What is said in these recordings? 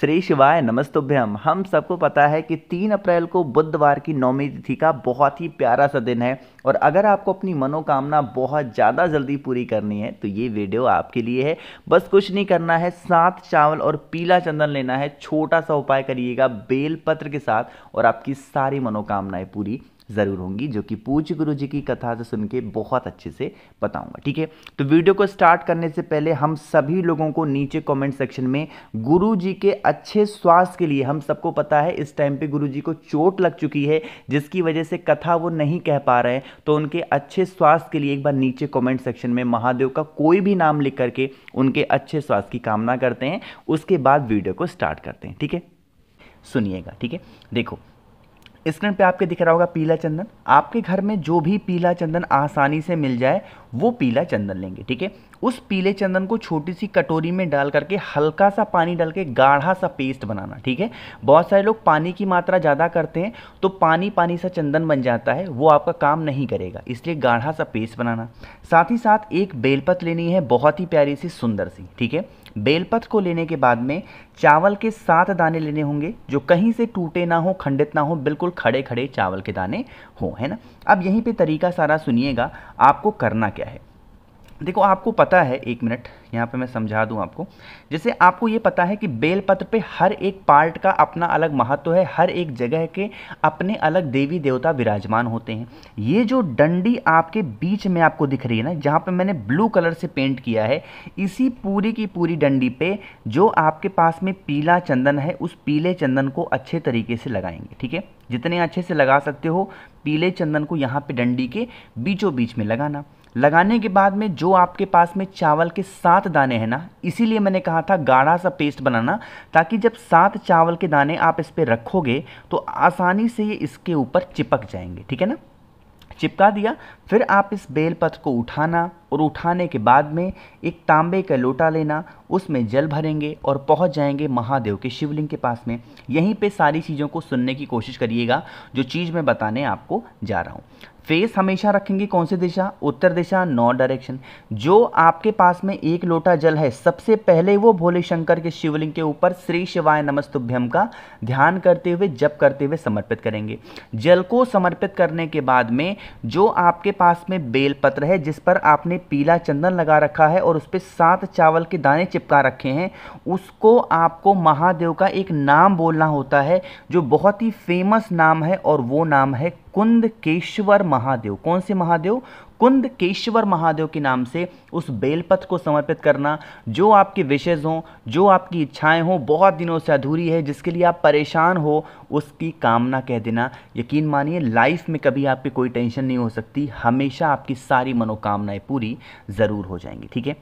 श्री शिवाय नमस्तुभ्यम हम सबको पता है कि तीन अप्रैल को बुधवार की नौमी तिथि का बहुत ही प्यारा सा दिन है और अगर आपको अपनी मनोकामना बहुत ज़्यादा जल्दी पूरी करनी है तो ये वीडियो आपके लिए है बस कुछ नहीं करना है सात चावल और पीला चंदन लेना है छोटा सा उपाय करिएगा बेलपत्र के साथ और आपकी सारी मनोकामनाएं पूरी ज़रूर होंगी जो कि पूज गुरु जी की कथा से सुन के बहुत अच्छे से बताऊंगा ठीक है तो वीडियो को स्टार्ट करने से पहले हम सभी लोगों को नीचे कमेंट सेक्शन में गुरु जी के अच्छे स्वास्थ्य के लिए हम सबको पता है इस टाइम पे गुरु जी को चोट लग चुकी है जिसकी वजह से कथा वो नहीं कह पा रहे हैं तो उनके अच्छे स्वास्थ्य के लिए एक बार नीचे कॉमेंट सेक्शन में महादेव का कोई भी नाम लिख करके उनके अच्छे स्वास्थ्य की कामना करते हैं उसके बाद वीडियो को स्टार्ट करते हैं ठीक है सुनिएगा ठीक है देखो स्क्रीन पे आपके दिख रहा होगा पीला चंदन आपके घर में जो भी पीला चंदन आसानी से मिल जाए वो पीला चंदन लेंगे ठीक है उस पीले चंदन को छोटी सी कटोरी में डाल करके हल्का सा पानी डाल के गाढ़ा सा पेस्ट बनाना ठीक है बहुत सारे लोग पानी की मात्रा ज़्यादा करते हैं तो पानी पानी सा चंदन बन जाता है वो आपका काम नहीं करेगा इसलिए गाढ़ा सा पेस्ट बनाना साथ ही साथ एक बेलपत लेनी है बहुत ही प्यारी सी सुंदर सी ठीक है बेलपत्र को लेने के बाद में चावल के सात दाने लेने होंगे जो कहीं से टूटे ना हो खंडित ना हो बिल्कुल खड़े खड़े चावल के दाने हो है ना अब यहीं पे तरीका सारा सुनिएगा आपको करना क्या है देखो आपको पता है एक मिनट यहाँ पे मैं समझा दूँ आपको जैसे आपको ये पता है कि बेलपत्र पे हर एक पार्ट का अपना अलग महत्व है हर एक जगह के अपने अलग देवी देवता विराजमान होते हैं ये जो डंडी आपके बीच में आपको दिख रही है ना जहाँ पे मैंने ब्लू कलर से पेंट किया है इसी पूरी की पूरी डंडी पे जो आपके पास में पीला चंदन है उस पीले चंदन को अच्छे तरीके से लगाएंगे ठीक है जितने अच्छे से लगा सकते हो पीले चंदन को यहाँ पर डंडी के बीचों बीच में लगाना लगाने के बाद में जो आपके पास में चावल के सात दाने हैं ना इसीलिए मैंने कहा था गाढ़ा सा पेस्ट बनाना ताकि जब सात चावल के दाने आप इस पर रखोगे तो आसानी से ये इसके ऊपर चिपक जाएंगे ठीक है ना चिपका दिया फिर आप इस बेलपत्र को उठाना और उठाने के बाद में एक तांबे का लोटा लेना उसमें जल भरेंगे और पहुंच जाएंगे महादेव के शिवलिंग के पास में यहीं पे सारी चीज़ों को सुनने की कोशिश करिएगा जो चीज़ मैं बताने आपको जा रहा हूँ फेस हमेशा रखेंगे कौन सी दिशा उत्तर दिशा नॉर्थ डायरेक्शन जो आपके पास में एक लोटा जल है सबसे पहले वो भोले शंकर के शिवलिंग के ऊपर श्री शिवाय नमस्तुभ्यम का ध्यान करते हुए जप करते हुए समर्पित करेंगे जल को समर्पित करने के बाद में जो आपके पास में बेलपत्र है जिस पर आपने पीला चंदन लगा रखा है और उस पर सात चावल के दाने चिपका रखे हैं उसको आपको महादेव का एक नाम बोलना होता है जो बहुत ही फेमस नाम है और वो नाम है कुंद केशवर महादेव कौन से महादेव कुंद केशवर महादेव के नाम से उस बेलपथ को समर्पित करना जो आपके विशेष हों जो आपकी इच्छाएं हों बहुत दिनों से अधूरी है जिसके लिए आप परेशान हो उसकी कामना कह देना यकीन मानिए लाइफ में कभी आपकी कोई टेंशन नहीं हो सकती हमेशा आपकी सारी मनोकामनाएं पूरी ज़रूर हो जाएंगी ठीक है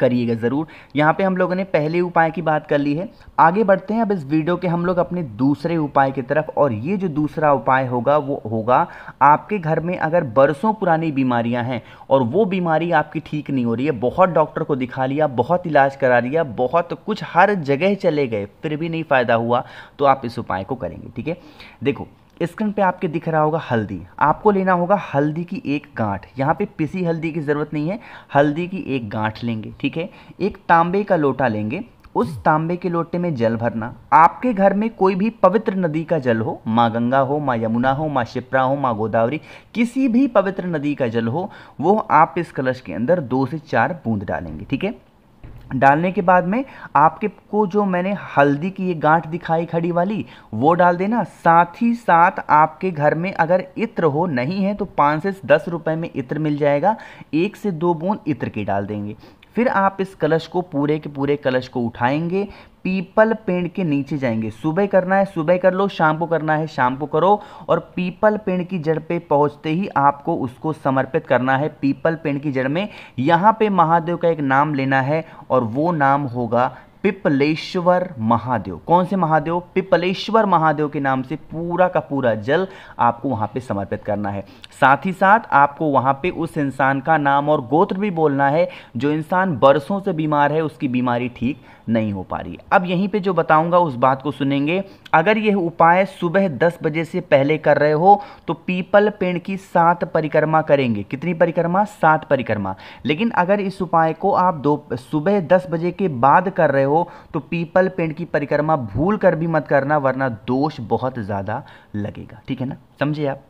करिएगा ज़रूर यहाँ पे हम लोगों ने पहले उपाय की बात कर ली है आगे बढ़ते हैं अब इस वीडियो के हम लोग अपने दूसरे उपाय की तरफ और ये जो दूसरा उपाय होगा वो होगा आपके घर में अगर बरसों पुरानी बीमारियाँ हैं और वो बीमारी आपकी ठीक नहीं हो रही है बहुत डॉक्टर को दिखा लिया बहुत इलाज करा लिया बहुत कुछ हर जगह चले गए फिर भी नहीं फ़ायदा हुआ तो आप इस उपाय को करेंगे ठीक है देखो स्क्रीन पे आपके दिख रहा होगा हल्दी आपको लेना होगा हल्दी की एक गांठ यहाँ पे पिसी हल्दी की ज़रूरत नहीं है हल्दी की एक गांठ लेंगे ठीक है एक तांबे का लोटा लेंगे उस तांबे के लोटे में जल भरना आपके घर में कोई भी पवित्र नदी का जल हो माँ गंगा हो माँ यमुना हो माँ शिप्रा हो माँ गोदावरी किसी भी पवित्र नदी का जल हो वो आप इस कलश के अंदर दो से चार बूंद डालेंगे ठीक है डालने के बाद में आपके को जो मैंने हल्दी की ये गांठ दिखाई खड़ी वाली वो डाल देना साथ ही साथ आपके घर में अगर इत्र हो नहीं है तो पाँच से दस रुपए में इत्र मिल जाएगा एक से दो बूंद इत्र की डाल देंगे फिर आप इस कलश को पूरे के पूरे कलश को उठाएंगे पीपल पेड़ के नीचे जाएंगे सुबह करना है सुबह कर लो शाम को करना है शाम को करो और पीपल पेड़ की जड़ पे पहुंचते ही आपको उसको समर्पित करना है पीपल पेड़ की जड़ में यहाँ पे महादेव का एक नाम लेना है और वो नाम होगा पिपलेश्वर महादेव कौन से महादेव पिपलेश्वर महादेव के नाम से पूरा का पूरा जल आपको वहां पे समर्पित करना है साथ ही साथ आपको वहां पे उस इंसान का नाम और गोत्र भी बोलना है जो इंसान बरसों से बीमार है उसकी बीमारी ठीक नहीं हो पा रही है अब यहीं पे जो बताऊंगा उस बात को सुनेंगे अगर यह उपाय सुबह दस बजे से पहले कर रहे हो तो पीपल पेड़ की सात परिक्रमा करेंगे कितनी परिक्रमा सात परिक्रमा लेकिन अगर इस उपाय को आप दो सुबह दस बजे के बाद कर रहे हो तो पीपल पेड़ की परिक्रमा भूल कर भी मत करना वरना दोष बहुत ज़्यादा लगेगा ठीक है ना समझे आप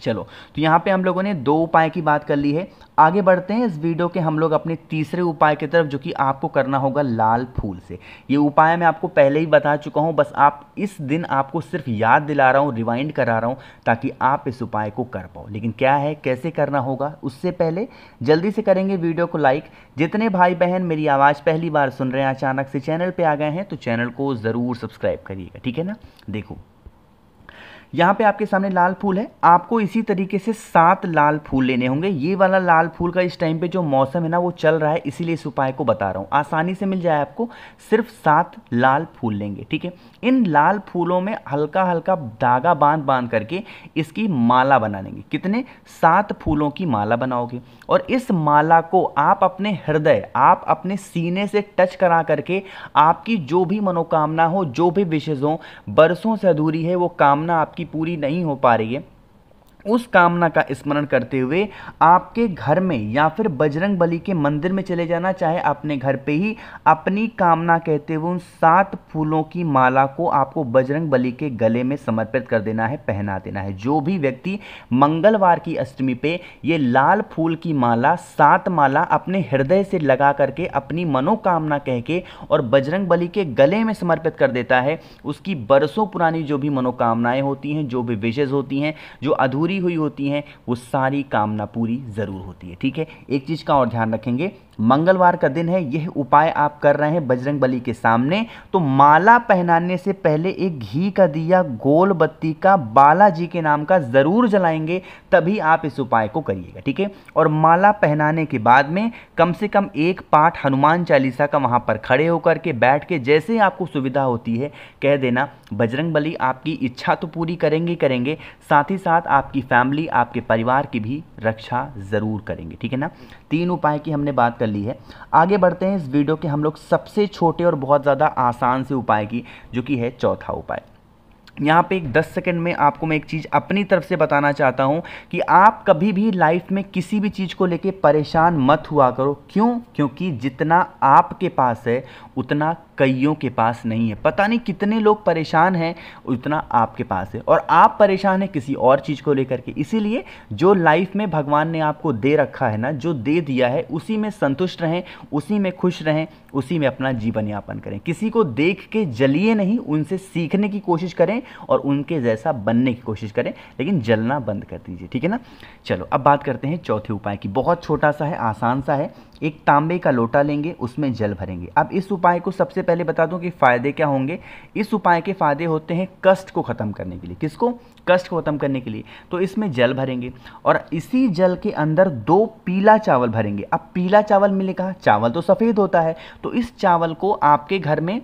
चलो तो यहाँ पे हम लोगों ने दो उपाय की बात कर ली है आगे बढ़ते हैं इस वीडियो के हम लोग अपने तीसरे उपाय की तरफ जो कि आपको करना होगा लाल फूल से ये उपाय मैं आपको पहले ही बता चुका हूँ बस आप इस दिन आपको सिर्फ याद दिला रहा हूँ रिवाइंड करा रहा हूँ ताकि आप इस उपाय को कर पाओ लेकिन क्या है कैसे करना होगा उससे पहले जल्दी से करेंगे वीडियो को लाइक जितने भाई बहन मेरी आवाज़ पहली बार सुन रहे हैं अचानक से चैनल पर आ गए हैं तो चैनल को ज़रूर सब्सक्राइब करिएगा ठीक है ना देखो यहाँ पे आपके सामने लाल फूल है आपको इसी तरीके से सात लाल फूल लेने होंगे ये वाला लाल फूल का इस टाइम पे जो मौसम है ना वो चल रहा है इसीलिए इस उपाय को बता रहा हूँ आसानी से मिल जाए आपको सिर्फ सात लाल फूल लेंगे ठीक है इन लाल फूलों में हल्का हल्का धागा बांध बांध करके इसकी माला बना लेंगे कितने सात फूलों की माला बनाओगे और इस माला को आप अपने हृदय आप अपने सीने से टच करा करके आपकी जो भी मनोकामना हो जो भी विशेष हो बरसों से अधूरी है वो कामना आपकी आपकी पूरी नहीं हो पा रही है उस कामना का स्मरण करते हुए आपके घर में या फिर बजरंग बली के मंदिर में चले जाना चाहे अपने घर पे ही अपनी कामना कहते हुए उन सात फूलों की माला को आपको बजरंग बली के गले में समर्पित कर देना है पहना देना है जो भी व्यक्ति मंगलवार की अष्टमी पे ये लाल फूल की माला सात माला अपने हृदय से लगा करके अपनी मनोकामना कह के और बजरंग बली के गले में समर्पित कर देता है उसकी बरसों पुरानी जो भी मनोकामनाएं होती हैं जो भी विशेष होती हैं जो अधूरी पूरी हुई होती हैं वो सारी कामना पूरी ज़रूर होती है ठीक है एक चीज़ का और ध्यान रखेंगे मंगलवार का दिन है यह उपाय आप कर रहे हैं बजरंग बली के सामने तो माला पहनाने से पहले एक घी का दिया गोल बत्ती का बालाजी के नाम का ज़रूर जलाएंगे तभी आप इस उपाय को करिएगा ठीक है और माला पहनाने के बाद में कम से कम एक पाठ हनुमान चालीसा का वहाँ पर खड़े होकर के बैठ के जैसे आपको सुविधा होती है कह देना बजरंग बली आपकी इच्छा तो पूरी करेंगे करेंगे साथ ही साथ आपकी फैमिली आपके परिवार की भी रक्षा ज़रूर करेंगे ठीक है ना तीन उपाय की हमने बात कर ली है आगे बढ़ते हैं इस वीडियो के हम लोग सबसे छोटे और बहुत ज़्यादा आसान से उपाय की जो कि है चौथा उपाय यहाँ पे एक 10 सेकंड में आपको मैं एक चीज़ अपनी तरफ से बताना चाहता हूँ कि आप कभी भी लाइफ में किसी भी चीज़ को लेके परेशान मत हुआ करो क्यों क्योंकि जितना आपके पास है उतना कईयों के पास नहीं है पता नहीं कितने लोग परेशान हैं उतना आपके पास है और आप परेशान हैं किसी और चीज़ को लेकर के इसीलिए जो लाइफ में भगवान ने आपको दे रखा है ना जो दे दिया है उसी में संतुष्ट रहें उसी में खुश रहें उसी में अपना जीवन यापन करें किसी को देख के जलिए नहीं उनसे सीखने की कोशिश करें और उनके जैसा बनने की कोशिश करें लेकिन जलना बंद कर दीजिए ठीक है ना चलो अब बात करते हैं चौथे उपाय की बहुत छोटा सा है आसान सा है एक तांबे का लोटा लेंगे उसमें जल भरेंगे अब इस उपाय को सबसे पहले बता दूं कि फ़ायदे क्या होंगे इस उपाय के फ़ायदे होते हैं कष्ट को ख़त्म करने के लिए किसको कष्ट को ख़त्म करने के लिए तो इसमें जल भरेंगे और इसी जल के अंदर दो पीला चावल भरेंगे अब पीला चावल मिलेगा चावल तो सफ़ेद होता है तो इस चावल को आपके घर में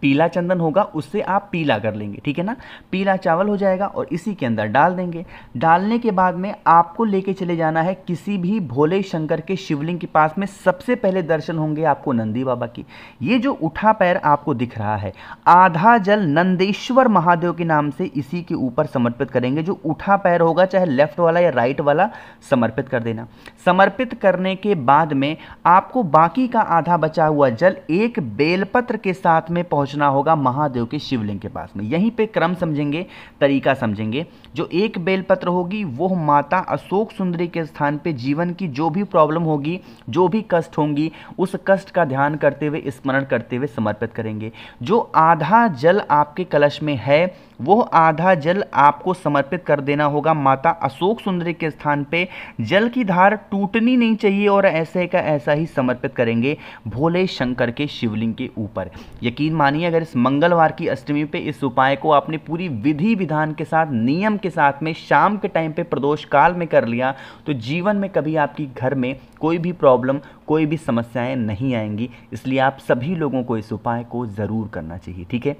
पीला चंदन होगा उससे आप पीला कर लेंगे ठीक है ना पीला चावल हो जाएगा और इसी के अंदर डाल देंगे डालने के बाद में आपको लेके चले जाना है किसी भी भोले शंकर के शिवलिंग के पास में सबसे पहले दर्शन होंगे आपको नंदी बाबा की ये जो उठा पैर आपको दिख रहा है आधा जल नंदेश्वर महादेव के नाम से इसी के ऊपर समर्पित करेंगे जो उठा पैर होगा चाहे लेफ्ट वाला या राइट वाला समर्पित कर देना समर्पित करने के बाद में आपको बाकी का आधा बचा हुआ जल एक बेलपत्र के साथ में पहुंच पहुंचना होगा महादेव के शिवलिंग के पास में यहीं पे क्रम समझेंगे तरीका समझेंगे जो एक बेलपत्र होगी वो माता अशोक सुंदरी के स्थान पे जीवन की जो भी प्रॉब्लम होगी जो भी कष्ट होंगी उस कष्ट का ध्यान करते हुए स्मरण करते हुए समर्पित करेंगे जो आधा जल आपके कलश में है वो आधा जल आपको समर्पित कर देना होगा माता अशोक सुंदरी के स्थान पे जल की धार टूटनी नहीं चाहिए और ऐसे का ऐसा ही समर्पित करेंगे भोले शंकर के शिवलिंग के ऊपर यकीन मानिए अगर इस मंगलवार की अष्टमी पे इस उपाय को आपने पूरी विधि विधान के साथ नियम के साथ में शाम के टाइम पे प्रदोष काल में कर लिया तो जीवन में कभी आपकी घर में कोई भी प्रॉब्लम कोई भी समस्याएँ नहीं आएंगी इसलिए आप सभी लोगों को इस उपाय को ज़रूर करना चाहिए ठीक है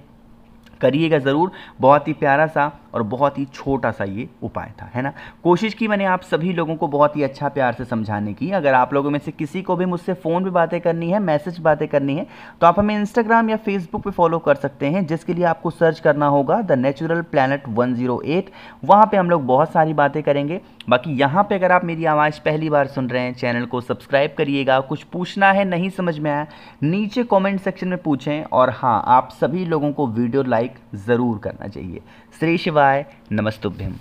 करिएगा ज़रूर बहुत ही प्यारा सा और बहुत ही छोटा सा ये उपाय था है ना कोशिश की मैंने आप सभी लोगों को बहुत ही अच्छा प्यार से समझाने की अगर आप लोगों में से किसी को भी मुझसे फ़ोन पर बातें करनी है मैसेज बातें करनी है तो आप हमें इंस्टाग्राम या फेसबुक पर फॉलो कर सकते हैं जिसके लिए आपको सर्च करना होगा the natural planet one zero eight पर हम लोग बहुत सारी बातें करेंगे बाकी यहाँ पर अगर आप मेरी आवाज़ पहली बार सुन रहे हैं चैनल को सब्सक्राइब करिएगा कुछ पूछना है नहीं समझ में आया नीचे कमेंट सेक्शन में पूछें और हाँ आप सभी लोगों को वीडियो लाइक ज़रूर करना चाहिए श्री शिवा बाय नमस्तुभ्यम